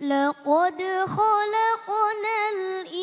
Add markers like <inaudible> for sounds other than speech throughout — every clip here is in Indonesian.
لقد خلقنا الإنسان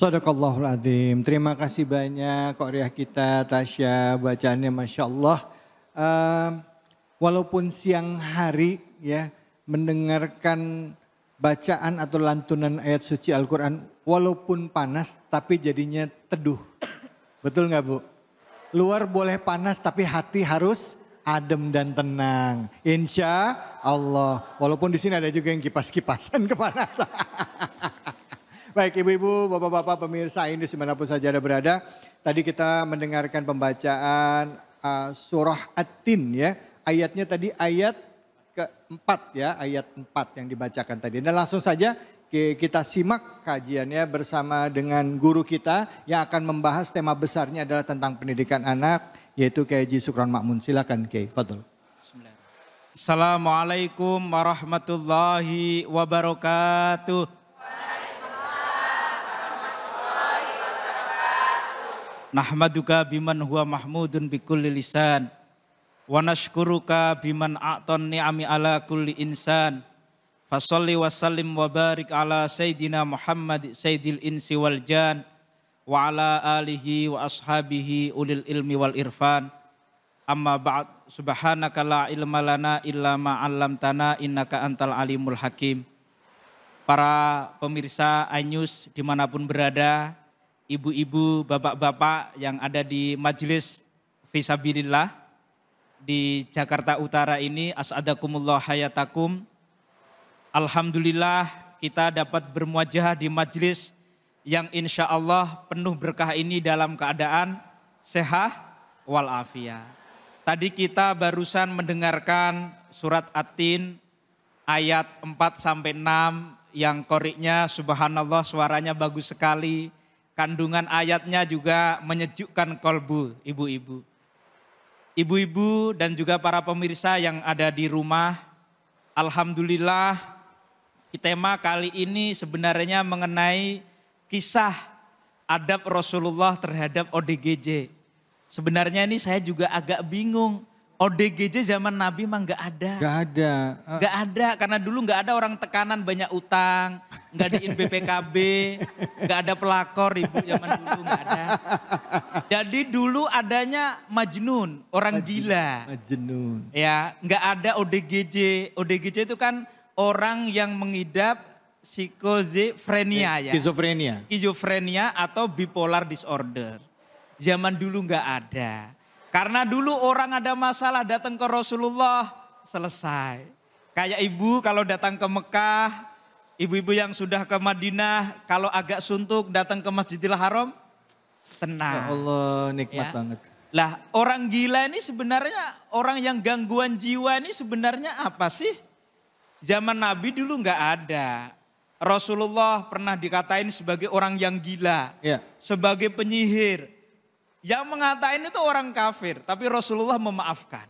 Sadaqallahul Azim. Terima kasih banyak kok Korea kita, Tasya. Bacaannya Masya Allah. Uh, walaupun siang hari ya mendengarkan bacaan atau lantunan ayat suci Al-Quran. Walaupun panas tapi jadinya teduh. Betul nggak Bu? Luar boleh panas tapi hati harus adem dan tenang. Insya Allah. Walaupun di sini ada juga yang kipas-kipasan <laughs> kepanasan. Baik ibu-ibu, bapak-bapak, pemirsa ini, dimanapun saja ada berada. Tadi kita mendengarkan pembacaan uh, surah At-Tin ya. Ayatnya tadi ayat keempat ya, ayat empat yang dibacakan tadi. Dan langsung saja kita simak kajiannya bersama dengan guru kita yang akan membahas tema besarnya adalah tentang pendidikan anak yaitu K.J. Makmun. Silakan Kiai Fadl. Assalamualaikum warahmatullahi wabarakatuh. Nahmaduka biman huwa mahmudun bikulli lisan. Wa nashkuruka biman a'ton ni'ami ala kulli insan. Fasalli wa sallim wa barik ala Sayyidina Muhammad Sayyidil insi wal jan. Wa ala alihi wa ashabihi ulil ilmi wal irfan. Amma ba'd subhanaka la ilma lana illa ma'allamtana innaka antal alimul hakim. Para pemirsa iNews dimanapun berada, ibu-ibu, bapak-bapak yang ada di majelis Fisabilillah di Jakarta Utara ini. As'adakumullah hayatakum. Alhamdulillah kita dapat bermuajah di majelis yang insya Allah penuh berkah ini dalam keadaan sehat walafiat. Tadi kita barusan mendengarkan surat Atin ayat 4 sampai 6 yang koriknya subhanallah suaranya bagus sekali Kandungan ayatnya juga menyejukkan kolbu ibu-ibu. Ibu-ibu dan juga para pemirsa yang ada di rumah, Alhamdulillah tema kali ini sebenarnya mengenai kisah adab Rasulullah terhadap ODGJ. Sebenarnya ini saya juga agak bingung ODGJ zaman Nabi mah nggak ada. Nggak ada. Eh. Nggak ada karena dulu nggak ada orang tekanan banyak utang, nggak ada BPKB, nggak ada pelakor ibu zaman dulu nggak ada. Jadi dulu adanya majnun, orang majnun, gila. Majnun. Ya, nggak ada ODGJ. ODGJ itu kan orang yang mengidap psikosefrenia eh, ya. Skizofrenia. Skizofrenia atau bipolar disorder. Zaman dulu nggak ada. Karena dulu orang ada masalah datang ke Rasulullah, selesai. Kayak ibu kalau datang ke Mekah, ibu-ibu yang sudah ke Madinah, kalau agak suntuk datang ke Masjidil Haram, tenang. Ya Allah, nikmat ya. banget. Lah, orang gila ini sebenarnya orang yang gangguan jiwa ini sebenarnya apa sih? Zaman Nabi dulu nggak ada. Rasulullah pernah dikatain sebagai orang yang gila, ya. sebagai penyihir, yang mengatain itu orang kafir, tapi Rasulullah memaafkan.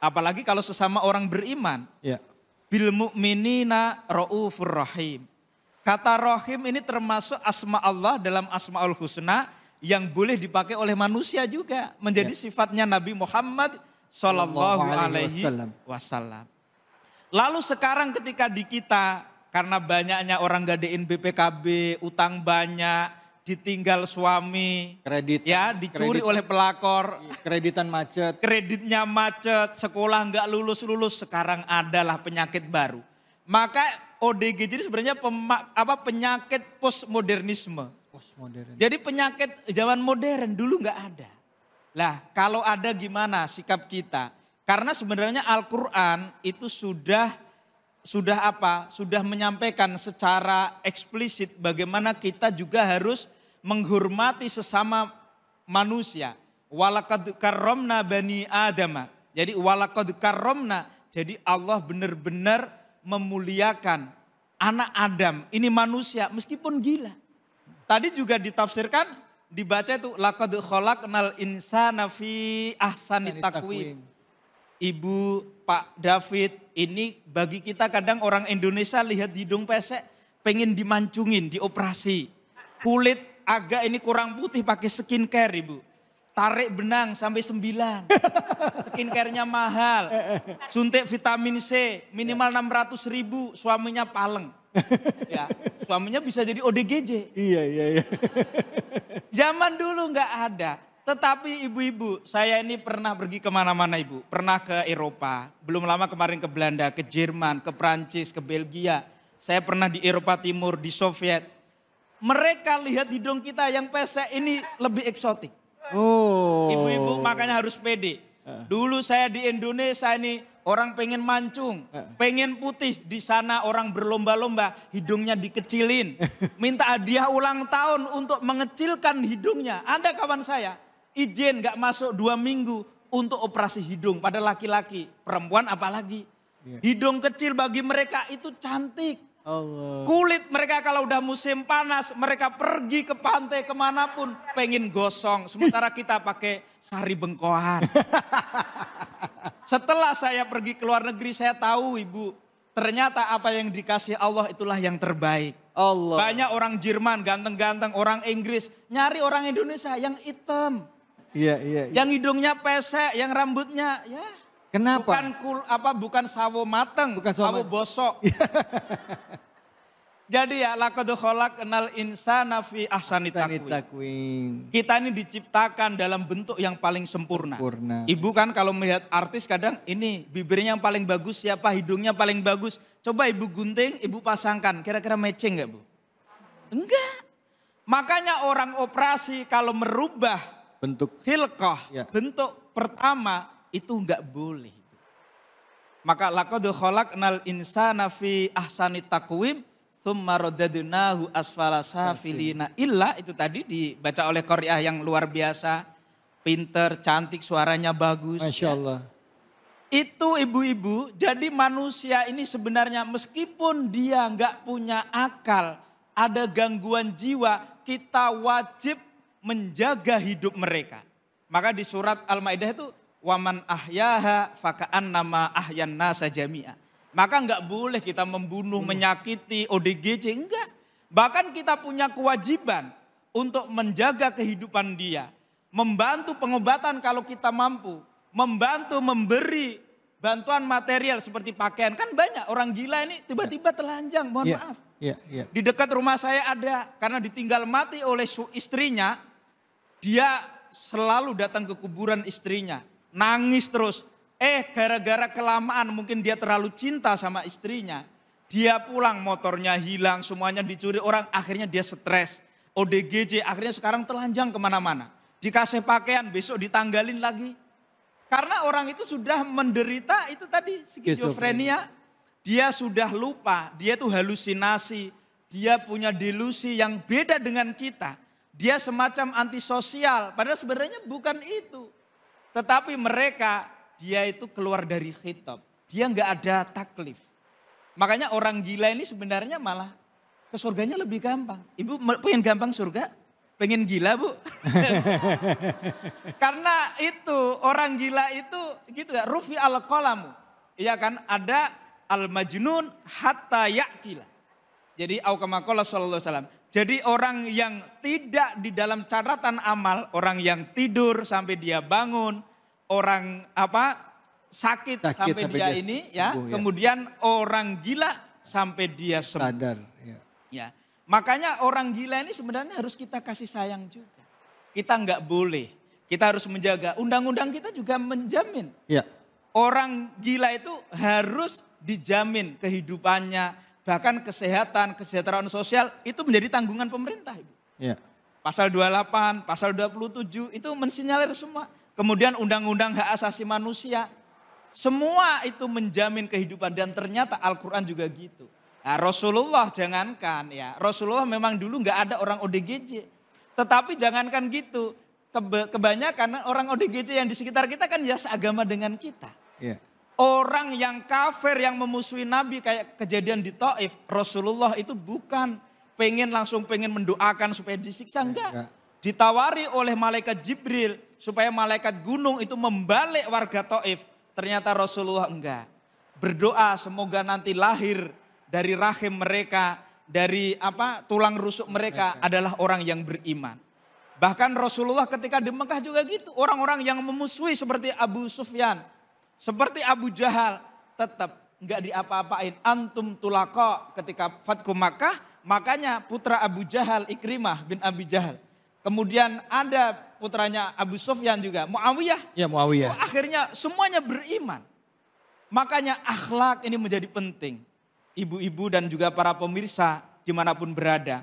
Apalagi kalau sesama orang beriman. Ya. Bil mu'minina ra'ufur rahim. Kata rahim ini termasuk asma Allah dalam asma'ul husna yang boleh dipakai oleh manusia juga. Menjadi ya. sifatnya Nabi Muhammad Sallallahu Alaihi Wasallam. Lalu sekarang ketika di kita karena banyaknya orang gadein BPKB, utang banyak, ditinggal suami, kredit ya dicuri kredit, oleh pelakor, iya, kreditan macet, kreditnya macet, sekolah nggak lulus lulus, sekarang adalah penyakit baru. Maka ODGJ ini sebenarnya pema, apa penyakit postmodernisme. Postmodern. Jadi penyakit zaman modern dulu nggak ada. Lah kalau ada gimana sikap kita? Karena sebenarnya Al-Quran itu sudah sudah apa? Sudah menyampaikan secara eksplisit bagaimana kita juga harus menghormati sesama manusia. Walakad karomna bani Adama. Jadi walakad karomna. Jadi Allah benar-benar memuliakan anak Adam. Ini manusia meskipun gila. Tadi juga ditafsirkan dibaca itu laqad khalaqnal insana fi ahsani takwim. Ibu Pak David, ini bagi kita kadang orang Indonesia lihat hidung pesek pengen dimancungin, dioperasi. Kulit agak ini kurang putih pakai skincare ibu. Tarik benang sampai sembilan. <laughs> Skincare-nya mahal. Suntik vitamin C minimal 600 ribu. Suaminya paleng. <laughs> ya, suaminya bisa jadi ODGJ. Iya, iya, iya. <laughs> Zaman dulu nggak ada. Tetapi ibu-ibu, saya ini pernah pergi kemana-mana ibu. Pernah ke Eropa, belum lama kemarin ke Belanda, ke Jerman, ke Prancis, ke Belgia. Saya pernah di Eropa Timur, di Soviet mereka lihat hidung kita yang pesek ini lebih eksotik. Oh. Ibu-ibu makanya harus pede. Eh. Dulu saya di Indonesia ini orang pengen mancung, eh. pengen putih. Di sana orang berlomba-lomba, hidungnya dikecilin. <laughs> Minta hadiah ulang tahun untuk mengecilkan hidungnya. Ada kawan saya, izin gak masuk dua minggu untuk operasi hidung pada laki-laki. Perempuan apalagi. Yeah. Hidung kecil bagi mereka itu cantik. Allah. Kulit mereka kalau udah musim panas, mereka pergi ke pantai kemanapun pengen gosong. Sementara kita pakai sari bengkohan. <laughs> Setelah saya pergi ke luar negeri, saya tahu ibu, ternyata apa yang dikasih Allah itulah yang terbaik. Allah. Banyak orang Jerman, ganteng-ganteng, orang Inggris, nyari orang Indonesia yang hitam. Iya, iya, iya. Yang hidungnya pesek, yang rambutnya, ya Kenapa? Bukan kul, apa bukan sawo mateng, bukan sawo, sawo bosok. <laughs> Jadi ya laqad khalaqnal insana fi ahsani takwim. Kita ini diciptakan dalam bentuk yang paling sempurna. sempurna. Ibu kan kalau melihat artis kadang ini bibirnya yang paling bagus siapa, hidungnya paling bagus. Coba ibu gunting, ibu pasangkan. Kira-kira matching nggak bu? Enggak. Makanya orang operasi kalau merubah bentuk khilqah, ya. bentuk pertama itu nggak boleh. Maka laqad khalaqnal insana fi ahsani taqwim thumma radadnahu asfala safilina illa itu tadi dibaca oleh Qariah yang luar biasa pinter cantik suaranya bagus Masya ya. Allah. Ya. Itu ibu-ibu, jadi manusia ini sebenarnya meskipun dia nggak punya akal, ada gangguan jiwa, kita wajib menjaga hidup mereka. Maka di surat Al-Maidah itu waman ahyaha fakaan nama ahyan nasa jami'a. Maka nggak boleh kita membunuh, hmm. menyakiti, ODGJ, enggak. Bahkan kita punya kewajiban untuk menjaga kehidupan dia. Membantu pengobatan kalau kita mampu. Membantu memberi bantuan material seperti pakaian. Kan banyak orang gila ini tiba-tiba ya. telanjang, mohon yeah. maaf. Yeah, yeah. Di dekat rumah saya ada, karena ditinggal mati oleh istrinya, dia selalu datang ke kuburan istrinya nangis terus. Eh gara-gara kelamaan mungkin dia terlalu cinta sama istrinya. Dia pulang motornya hilang, semuanya dicuri orang, akhirnya dia stres. ODGJ akhirnya sekarang telanjang kemana-mana. Dikasih pakaian, besok ditanggalin lagi. Karena orang itu sudah menderita itu tadi skizofrenia. Dia sudah lupa, dia itu halusinasi. Dia punya delusi yang beda dengan kita. Dia semacam antisosial, padahal sebenarnya bukan itu. Tetapi mereka, dia itu keluar dari khitab. Dia nggak ada taklif. Makanya orang gila ini sebenarnya malah ke surganya lebih gampang. Ibu pengen gampang surga? Pengen gila bu? <laughs> Karena itu orang gila itu gitu ya. Rufi al kolamu. Iya kan ada al majnun hatta yakila. Jadi aukamakola sallallahu alaihi wasallam. Jadi orang yang tidak di dalam catatan amal, orang yang tidur sampai dia bangun, orang apa sakit, sakit sampai, sampai dia, dia ini ya, sembuh, ya, ya. Kemudian orang gila sampai dia sembuh. Sadar, ya. ya. Makanya orang gila ini sebenarnya harus kita kasih sayang juga. Kita nggak boleh. Kita harus menjaga. Undang-undang kita juga menjamin. Ya. Orang gila itu harus dijamin kehidupannya, bahkan kesehatan, kesejahteraan sosial itu menjadi tanggungan pemerintah. Ibu. Ya. Pasal 28, pasal 27 itu mensinyalir semua. Kemudian undang-undang hak asasi manusia. Semua itu menjamin kehidupan dan ternyata Al-Quran juga gitu. Nah, Rasulullah jangankan ya. Rasulullah memang dulu nggak ada orang ODGJ. Tetapi jangankan gitu. Kebanyakan orang ODGJ yang di sekitar kita kan ya seagama dengan kita. Yeah orang yang kafir yang memusuhi Nabi kayak kejadian di Taif, Rasulullah itu bukan pengen langsung pengen mendoakan supaya disiksa iya, enggak. Ditawari oleh malaikat Jibril supaya malaikat gunung itu membalik warga Taif. Ternyata Rasulullah enggak. Berdoa semoga nanti lahir dari rahim mereka, dari apa tulang rusuk mereka. adalah orang yang beriman. Bahkan Rasulullah ketika di Mekah juga gitu. Orang-orang yang memusuhi seperti Abu Sufyan seperti Abu Jahal tetap nggak diapa-apain. Antum tulako ketika Fatku Makkah, makanya putra Abu Jahal Ikrimah bin Abi Jahal. Kemudian ada putranya Abu Sufyan juga, Muawiyah. Ya Muawiyah. akhirnya semuanya beriman. Makanya akhlak ini menjadi penting. Ibu-ibu dan juga para pemirsa dimanapun berada.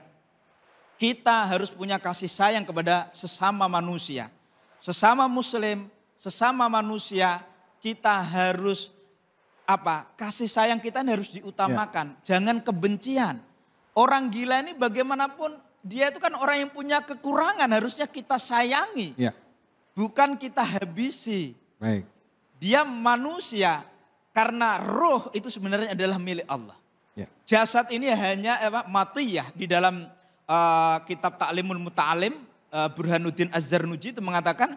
Kita harus punya kasih sayang kepada sesama manusia. Sesama muslim, sesama manusia, kita harus apa? Kasih sayang kita harus diutamakan. Ya. Jangan kebencian. Orang gila ini bagaimanapun dia itu kan orang yang punya kekurangan harusnya kita sayangi. Ya. Bukan kita habisi. Baik. Dia manusia karena roh itu sebenarnya adalah milik Allah. Ya. Jasad ini hanya apa, mati ya di dalam uh, kitab Taklimul Mutalim. uh, eh, Burhanuddin Az-Zarnuji itu mengatakan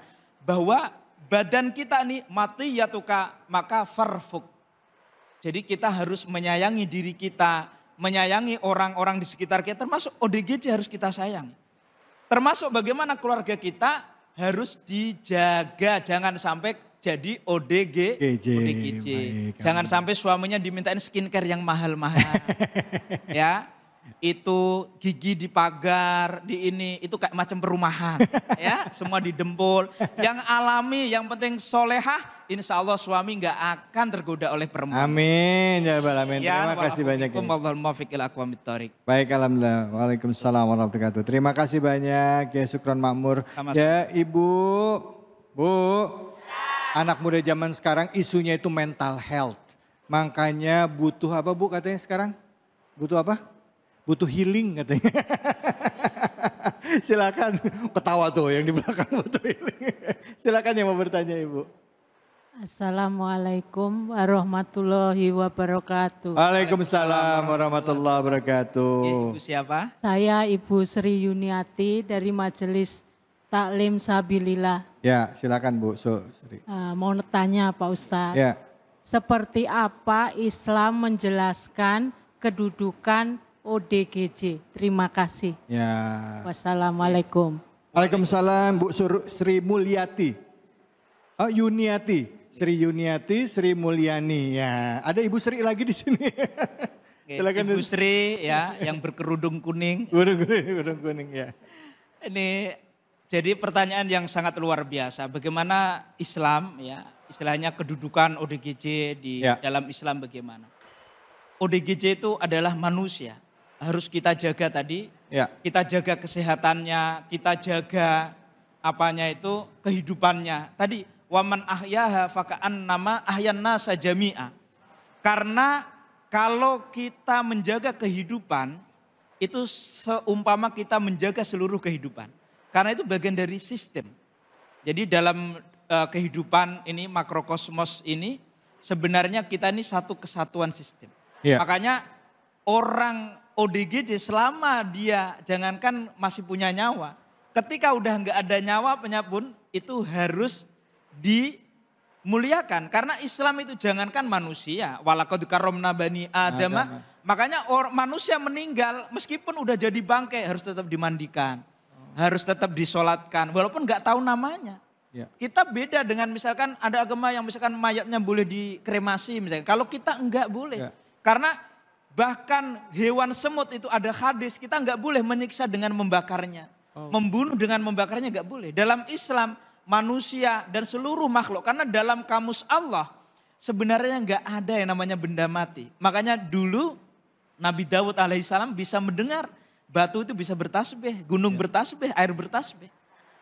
bahwa badan kita ini mati ya tuka maka farfuk. Jadi kita harus menyayangi diri kita, menyayangi orang-orang di sekitar kita, termasuk ODGJ harus kita sayang Termasuk bagaimana keluarga kita harus dijaga, jangan sampai jadi ODG, GJ, ODGJ. Baik, Jangan sampai suaminya dimintain skincare yang mahal-mahal. <laughs> ya, itu gigi di pagar, di ini, itu kayak macam perumahan. <laughs> ya, semua didempul. Yang alami, yang penting solehah, insya Allah suami nggak akan tergoda oleh perempuan. Amin, ya bapak Amin. Ya, Terima kasih banyak. Ya. Baik, Alhamdulillah. Waalaikumsalam warahmatullahi wabarakatuh. Terima kasih banyak ya Sukron Makmur. Sama -sama. Ya Ibu, Bu, anak muda zaman sekarang isunya itu mental health. Makanya butuh apa Bu katanya sekarang? Butuh apa? butuh healing katanya. <laughs> Silakan ketawa tuh yang di belakang butuh healing. <laughs> Silakan yang mau bertanya Ibu. Assalamualaikum warahmatullahi wabarakatuh. Waalaikumsalam warahmatullahi wabarakatuh. Iya, Ibu siapa? Saya Ibu Sri Yuniati dari Majelis Taklim Sabilillah. Ya, silakan Bu so, Sri. Uh, mau tanya Pak Ustaz. Ya. Seperti apa Islam menjelaskan kedudukan ODGJ. Terima kasih. Ya. Wassalamualaikum. Waalaikumsalam Bu Sur Sri Mulyati. Oh, Yuniati. Sri Yuniati, Sri Mulyani. Ya, ada Ibu Sri lagi di sini. Silakan Ibu Sri ya yang berkerudung kuning. Berkerudung kuning ya. Ini jadi pertanyaan yang sangat luar biasa. Bagaimana Islam ya istilahnya kedudukan ODGJ di ya. dalam Islam bagaimana? ODGJ itu adalah manusia harus kita jaga tadi. Ya. Kita jaga kesehatannya, kita jaga apanya itu kehidupannya. Tadi waman ahyaha fakaan nama ahyan nasa jami'a. Karena kalau kita menjaga kehidupan itu seumpama kita menjaga seluruh kehidupan. Karena itu bagian dari sistem. Jadi dalam uh, kehidupan ini makrokosmos ini sebenarnya kita ini satu kesatuan sistem. Ya. Makanya orang ODGJ selama dia jangankan masih punya nyawa, ketika udah nggak ada nyawa punya pun itu harus dimuliakan karena Islam itu jangankan manusia walakad karomna bani adama makanya or, manusia meninggal meskipun udah jadi bangkai harus tetap dimandikan harus tetap disolatkan walaupun nggak tahu namanya ya. kita beda dengan misalkan ada agama yang misalkan mayatnya boleh dikremasi misalnya, kalau kita nggak boleh ya. karena Bahkan hewan semut itu ada hadis, kita nggak boleh menyiksa dengan membakarnya. Oh. Membunuh dengan membakarnya nggak boleh. Dalam Islam, manusia dan seluruh makhluk. Karena dalam kamus Allah, sebenarnya nggak ada yang namanya benda mati. Makanya dulu Nabi Dawud alaihissalam bisa mendengar batu itu bisa bertasbih, gunung ya. bertasbih, air bertasbih.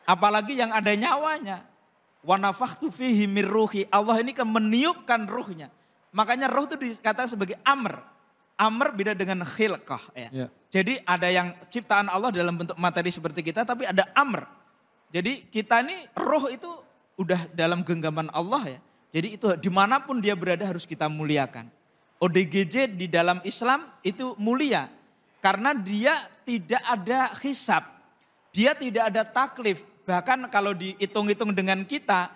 Apalagi yang ada nyawanya. wanafaktu fihi Allah ini kan meniupkan ruhnya. Makanya ruh itu dikatakan sebagai amr, Amr beda dengan khilqah ya. ya. Jadi ada yang ciptaan Allah dalam bentuk materi seperti kita tapi ada amr. Jadi kita ini roh itu udah dalam genggaman Allah ya. Jadi itu dimanapun dia berada harus kita muliakan. ODGJ di dalam Islam itu mulia karena dia tidak ada hisap. Dia tidak ada taklif. Bahkan kalau dihitung-hitung dengan kita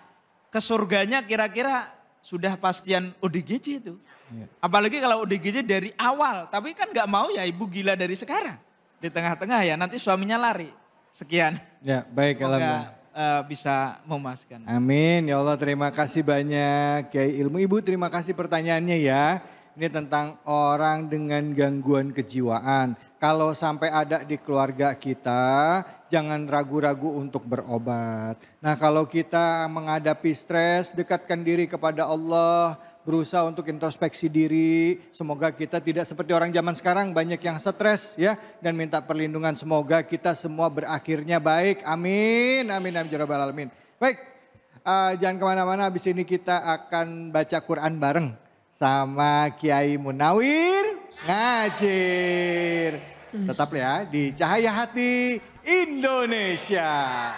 ke surganya kira-kira sudah pastian ODGJ itu. Ya. Apalagi kalau ODGJ dari awal, tapi kan nggak mau ya ibu gila dari sekarang. Di tengah-tengah ya, nanti suaminya lari. Sekian. Ya, baik kalau uh, eh, bisa memuaskan. Amin. Ya Allah, terima kasih banyak Kiai Ilmu. Ibu, terima kasih pertanyaannya ya ini tentang orang dengan gangguan kejiwaan. Kalau sampai ada di keluarga kita, jangan ragu-ragu untuk berobat. Nah, kalau kita menghadapi stres, dekatkan diri kepada Allah, berusaha untuk introspeksi diri. Semoga kita tidak seperti orang zaman sekarang banyak yang stres ya dan minta perlindungan. Semoga kita semua berakhirnya baik. Amin. Amin. Amin. Ya amin. Baik, uh, jangan kemana-mana. Abis ini kita akan baca Quran bareng sama Kiai Munawir Ngajir. Mm. Tetap ya di Cahaya Hati Indonesia.